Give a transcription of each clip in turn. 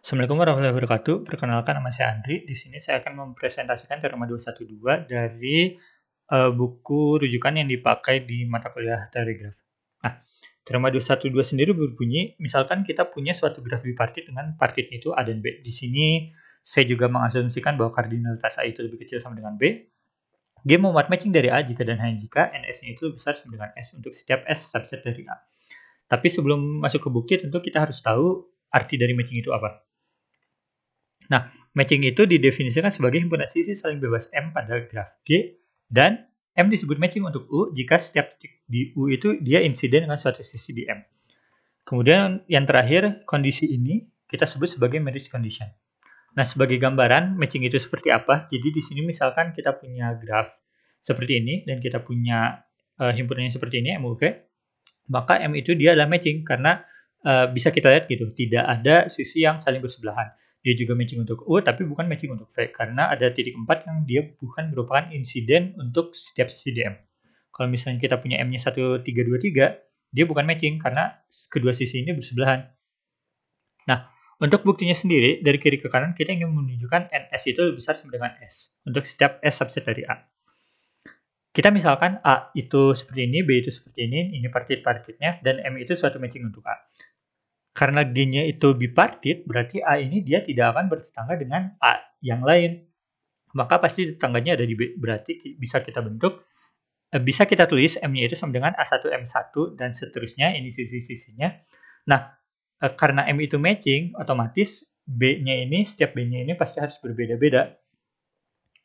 Assalamualaikum warahmatullahi wabarakatuh. Perkenalkan nama saya Andri. Di sini saya akan mempresentasikan teorema 212 dari uh, buku rujukan yang dipakai di mata kuliah graf. Nah, teorema 212 sendiri berbunyi, misalkan kita punya suatu graf bipartit dengan partit itu A dan B. Di sini saya juga mengasumsikan bahwa kardinalitas A itu lebih kecil sama dengan B. G memuat matching dari A jika dan hanya jika NS-nya itu besar sama dengan S untuk setiap S subset dari A. Tapi sebelum masuk ke bukti tentu kita harus tahu arti dari matching itu apa. Nah, matching itu didefinisikan sebagai himpunan sisi saling bebas M pada graf G dan M disebut matching untuk U jika setiap titik di U itu dia insiden dengan suatu sisi di M. Kemudian yang terakhir, kondisi ini kita sebut sebagai marriage condition. Nah, sebagai gambaran, matching itu seperti apa? Jadi di sini misalkan kita punya graf seperti ini dan kita punya uh, eh, himpunannya seperti ini, MUV, maka M itu dia adalah matching karena uh, bisa kita lihat gitu, tidak ada sisi yang saling bersebelahan. Dia juga matching untuk U tapi bukan matching untuk V karena ada titik 4 yang dia bukan merupakan insiden untuk setiap sisi Kalau misalnya kita punya M-nya 1323, dia bukan matching karena kedua sisi ini bersebelahan. Nah, untuk buktinya sendiri, dari kiri ke kanan kita ingin menunjukkan NS itu lebih besar sama dengan S untuk setiap S subset dari A. Kita misalkan A itu seperti ini, B itu seperti ini, ini partit-partitnya, dan M itu suatu matching untuk A. Karena G-nya itu bipartit, berarti A ini dia tidak akan bertetangga dengan A yang lain. Maka pasti tetangganya ada di B, berarti bisa kita bentuk e, bisa kita tulis M-nya itu sama dengan A1M1 dan seterusnya ini sisi-sisinya. Nah, e, karena M itu matching, otomatis B-nya ini, setiap B-nya ini pasti harus berbeda-beda.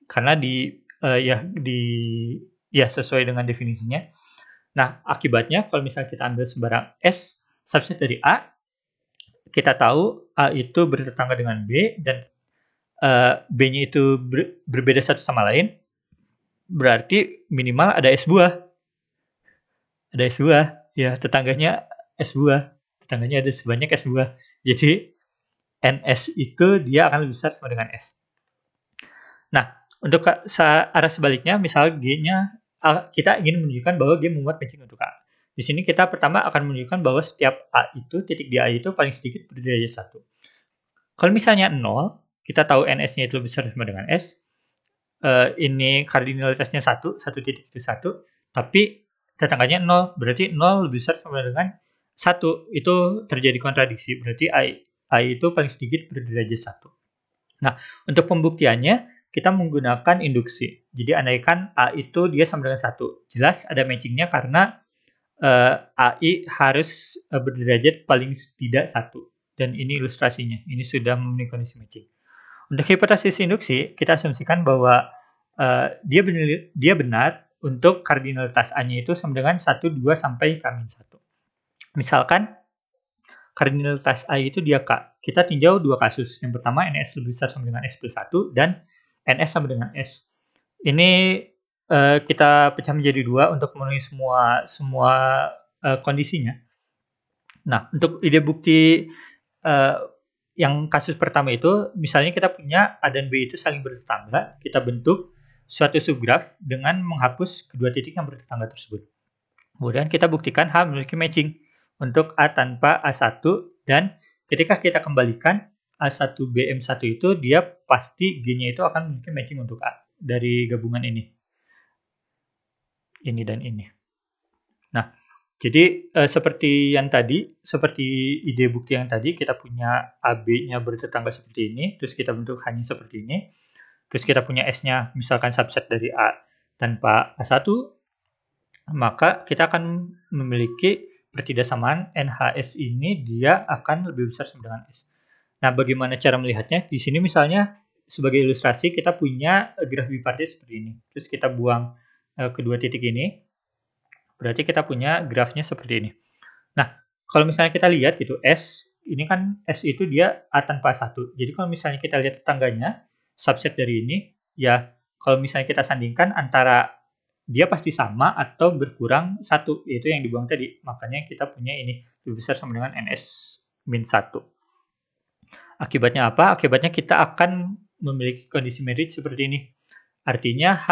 Karena di, uh, ya, di, ya sesuai dengan definisinya. Nah, akibatnya kalau misalnya kita ambil sembarang S, subset dari A, kita tahu A itu bertetangga dengan B dan uh, B-nya itu ber, berbeda satu sama lain, berarti minimal ada S buah. Ada S buah, ya tetangganya S buah. Tetangganya ada sebanyak S buah. Jadi NS itu dia akan lebih besar sama dengan S. Nah, untuk arah sebaliknya, misal G-nya, kita ingin menunjukkan bahwa G membuat penting untuk A. Di sini kita pertama akan menunjukkan bahwa setiap A itu, titik di A itu paling sedikit berderajat 1. Kalau misalnya 0, kita tahu NS-nya itu lebih besar sama dengan S. Uh, ini kardinalitasnya 1, satu titik itu 1. Tapi tetangganya 0, berarti 0 lebih besar sama dengan 1. Itu terjadi kontradiksi, berarti A, A itu paling sedikit berderajat 1. Nah, untuk pembuktiannya, kita menggunakan induksi. Jadi andaikan A itu dia sama dengan 1. Jelas ada matchingnya karena uh, eh, AI harus uh, berderajat paling tidak satu. Dan ini ilustrasinya. Ini sudah memenuhi kondisi matching. Untuk hipotesis induksi, kita asumsikan bahwa uh, dia, benar, dia benar untuk kardinalitas A-nya itu sama dengan 1, 2, sampai K-1. Misalkan kardinalitas A itu dia K. Kita tinjau dua kasus. Yang pertama, NS lebih besar sama dengan S plus 1 dan NS sama dengan S. Ini Eh, kita pecah menjadi dua untuk memenuhi semua semua uh, kondisinya. Nah, untuk ide bukti uh, yang kasus pertama itu, misalnya kita punya A dan B itu saling bertetangga, kita bentuk suatu subgraf dengan menghapus kedua titik yang bertetangga tersebut. Kemudian kita buktikan H memiliki matching untuk A tanpa A1 dan ketika kita kembalikan A1BM1 itu dia pasti G-nya itu akan memiliki matching untuk A dari gabungan ini ini dan ini. Nah, jadi eh, seperti yang tadi, seperti ide bukti yang tadi, kita punya AB-nya bertetangga seperti ini, terus kita bentuk hanya seperti ini, terus kita punya S-nya misalkan subset dari A tanpa A1, maka kita akan memiliki pertidaksamaan NHS ini dia akan lebih besar sama dengan S. Nah, bagaimana cara melihatnya? Di sini misalnya sebagai ilustrasi kita punya graf bipartit seperti ini. Terus kita buang Eh, kedua titik ini, berarti kita punya grafnya seperti ini. Nah, kalau misalnya kita lihat gitu, S, ini kan S itu dia A tanpa 1. Jadi kalau misalnya kita lihat tetangganya, subset dari ini, ya kalau misalnya kita sandingkan antara dia pasti sama atau berkurang satu yaitu yang dibuang tadi makanya kita punya ini lebih besar sama dengan ns min 1 akibatnya apa akibatnya kita akan memiliki kondisi merit seperti ini Artinya H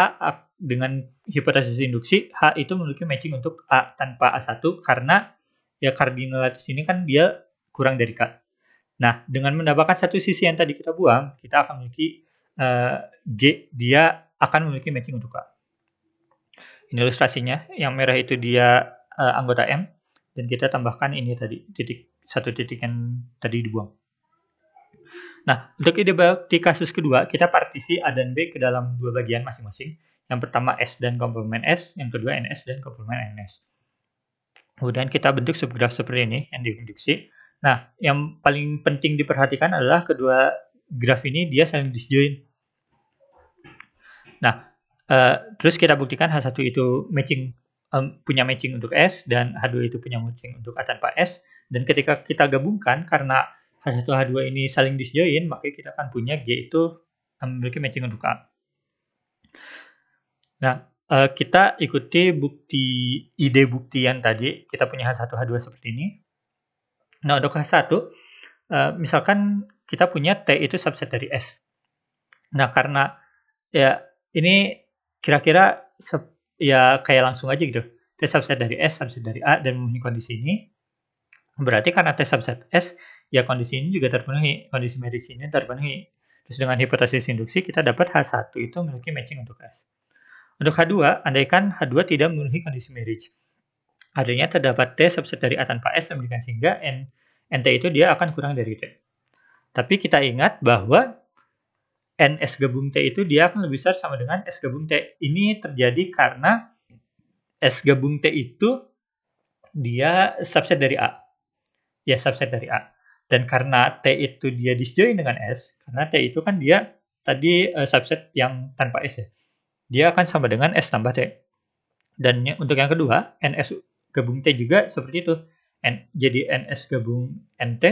dengan hipotesis induksi H itu memiliki matching untuk A tanpa A1 karena ya kardinalitas ini kan dia kurang dari K. Nah, dengan mendapatkan satu sisi yang tadi kita buang, kita akan memiliki uh, eh, G, dia akan memiliki matching untuk a. Ini ilustrasinya, yang merah itu dia uh, anggota M, dan kita tambahkan ini tadi, titik satu titik yang tadi dibuang. Nah, untuk ide di kasus kedua, kita partisi A dan B ke dalam dua bagian masing-masing. Yang pertama S dan komplement S, yang kedua NS dan komplement NS. Kemudian kita bentuk subgraf seperti ini yang diinduksi. Nah, yang paling penting diperhatikan adalah kedua graf ini dia saling disjoin. Nah, uh, terus kita buktikan H1 itu matching um, punya matching untuk S dan H2 itu punya matching untuk A tanpa S. Dan ketika kita gabungkan karena H1 H2 ini saling disjoin maka kita akan punya G itu eh, memiliki matching untuk A. Nah, eh, kita ikuti bukti ide buktian tadi. Kita punya H1 H2 seperti ini. Nah, untuk H1 eh, misalkan kita punya T itu subset dari S. Nah, karena ya ini kira-kira ya kayak langsung aja gitu. T subset dari S, subset dari A dan memenuhi kondisi ini. Berarti karena T subset S ya kondisi ini juga terpenuhi, kondisi medis ini terpenuhi. Terus dengan hipotesis induksi kita dapat H1 itu memiliki matching untuk S. Untuk H2, andaikan H2 tidak memenuhi kondisi marriage. Artinya terdapat T subset dari A tanpa S memberikan sehingga N, T itu dia akan kurang dari T. Tapi kita ingat bahwa N S gabung T itu dia akan lebih besar sama dengan S gabung T. Ini terjadi karena S gabung T itu dia subset dari A. Ya, subset dari A. Dan karena T itu dia disjoin dengan S, karena T itu kan dia tadi uh, subset yang tanpa S ya. Dia akan sama dengan S tambah T. Dan untuk yang kedua, NS gabung T juga seperti itu. N, jadi NS gabung NT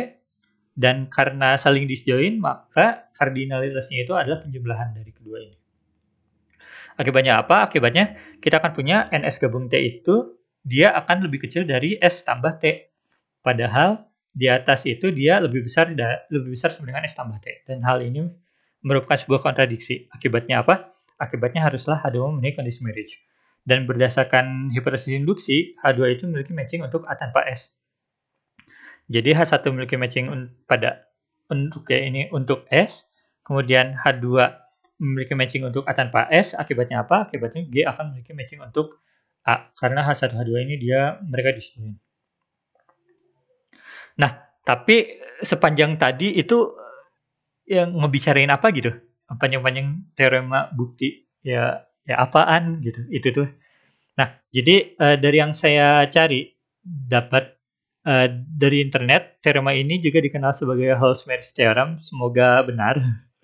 dan karena saling disjoin maka kardinalitasnya itu adalah penjumlahan dari kedua ini. Akibatnya apa? Akibatnya kita akan punya NS gabung T itu dia akan lebih kecil dari S tambah T. Padahal di atas itu dia lebih besar lebih besar sama dengan S tambah T. Dan hal ini merupakan sebuah kontradiksi. Akibatnya apa? Akibatnya haruslah H2 memenuhi kondisi marriage. Dan berdasarkan hipotesis induksi, H2 itu memiliki matching untuk A tanpa S. Jadi H1 memiliki matching pada untuk ya ini untuk S, kemudian H2 memiliki matching untuk A tanpa S, akibatnya apa? Akibatnya G akan memiliki matching untuk A, karena H1, H2 ini dia mereka disini. Nah, tapi eh, sepanjang tadi itu eh, yang ngebicarain apa gitu? Panjang-panjang teorema bukti ya ya apaan gitu. Itu tuh. Nah, jadi uh, dari yang saya cari dapat uh, dari internet, teorema ini juga dikenal sebagai Holzmeier theorem. Semoga benar.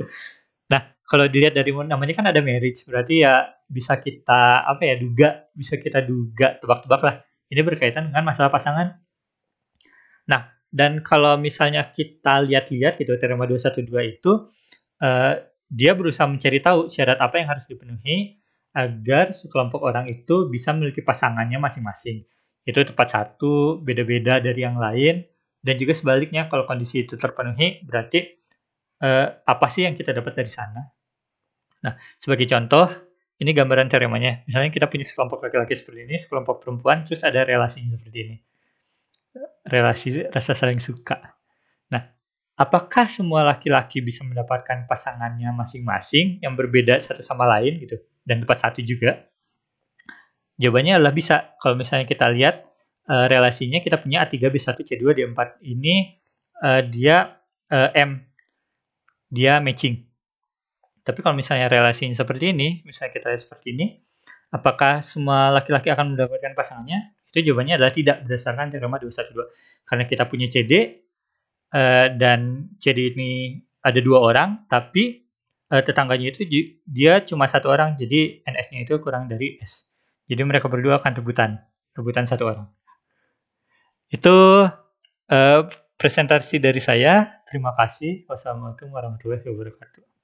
nah, kalau dilihat dari namanya kan ada marriage, berarti ya bisa kita apa ya duga, bisa kita duga tebak-tebak lah. Ini berkaitan dengan masalah pasangan. Nah, dan kalau misalnya kita lihat-lihat gitu teorema 212 itu uh, dia berusaha mencari tahu syarat apa yang harus dipenuhi agar sekelompok orang itu bisa memiliki pasangannya masing-masing. Itu tepat satu, beda-beda dari yang lain. Dan juga sebaliknya kalau kondisi itu terpenuhi berarti eh, apa sih yang kita dapat dari sana? Nah, sebagai contoh, ini gambaran teoremanya. Misalnya kita punya sekelompok laki-laki seperti ini, sekelompok perempuan, terus ada relasinya seperti ini relasi rasa saling suka. Nah, apakah semua laki-laki bisa mendapatkan pasangannya masing-masing yang berbeda satu sama lain gitu dan tepat satu juga? Jawabannya adalah bisa. Kalau misalnya kita lihat uh, relasinya kita punya A3 B1 C2 D4 ini uh, dia uh, M dia matching. Tapi kalau misalnya relasinya seperti ini, misalnya kita lihat seperti ini, apakah semua laki-laki akan mendapatkan pasangannya? Itu jawabannya adalah tidak berdasarkan teorema 212. Karena kita punya CD uh, eh, dan CD ini ada dua orang, tapi uh, tetangganya itu dia cuma satu orang, jadi NS-nya itu kurang dari S. Jadi mereka berdua akan rebutan, rebutan satu orang. Itu uh, presentasi dari saya. Terima kasih. Wassalamualaikum warahmatullahi wabarakatuh.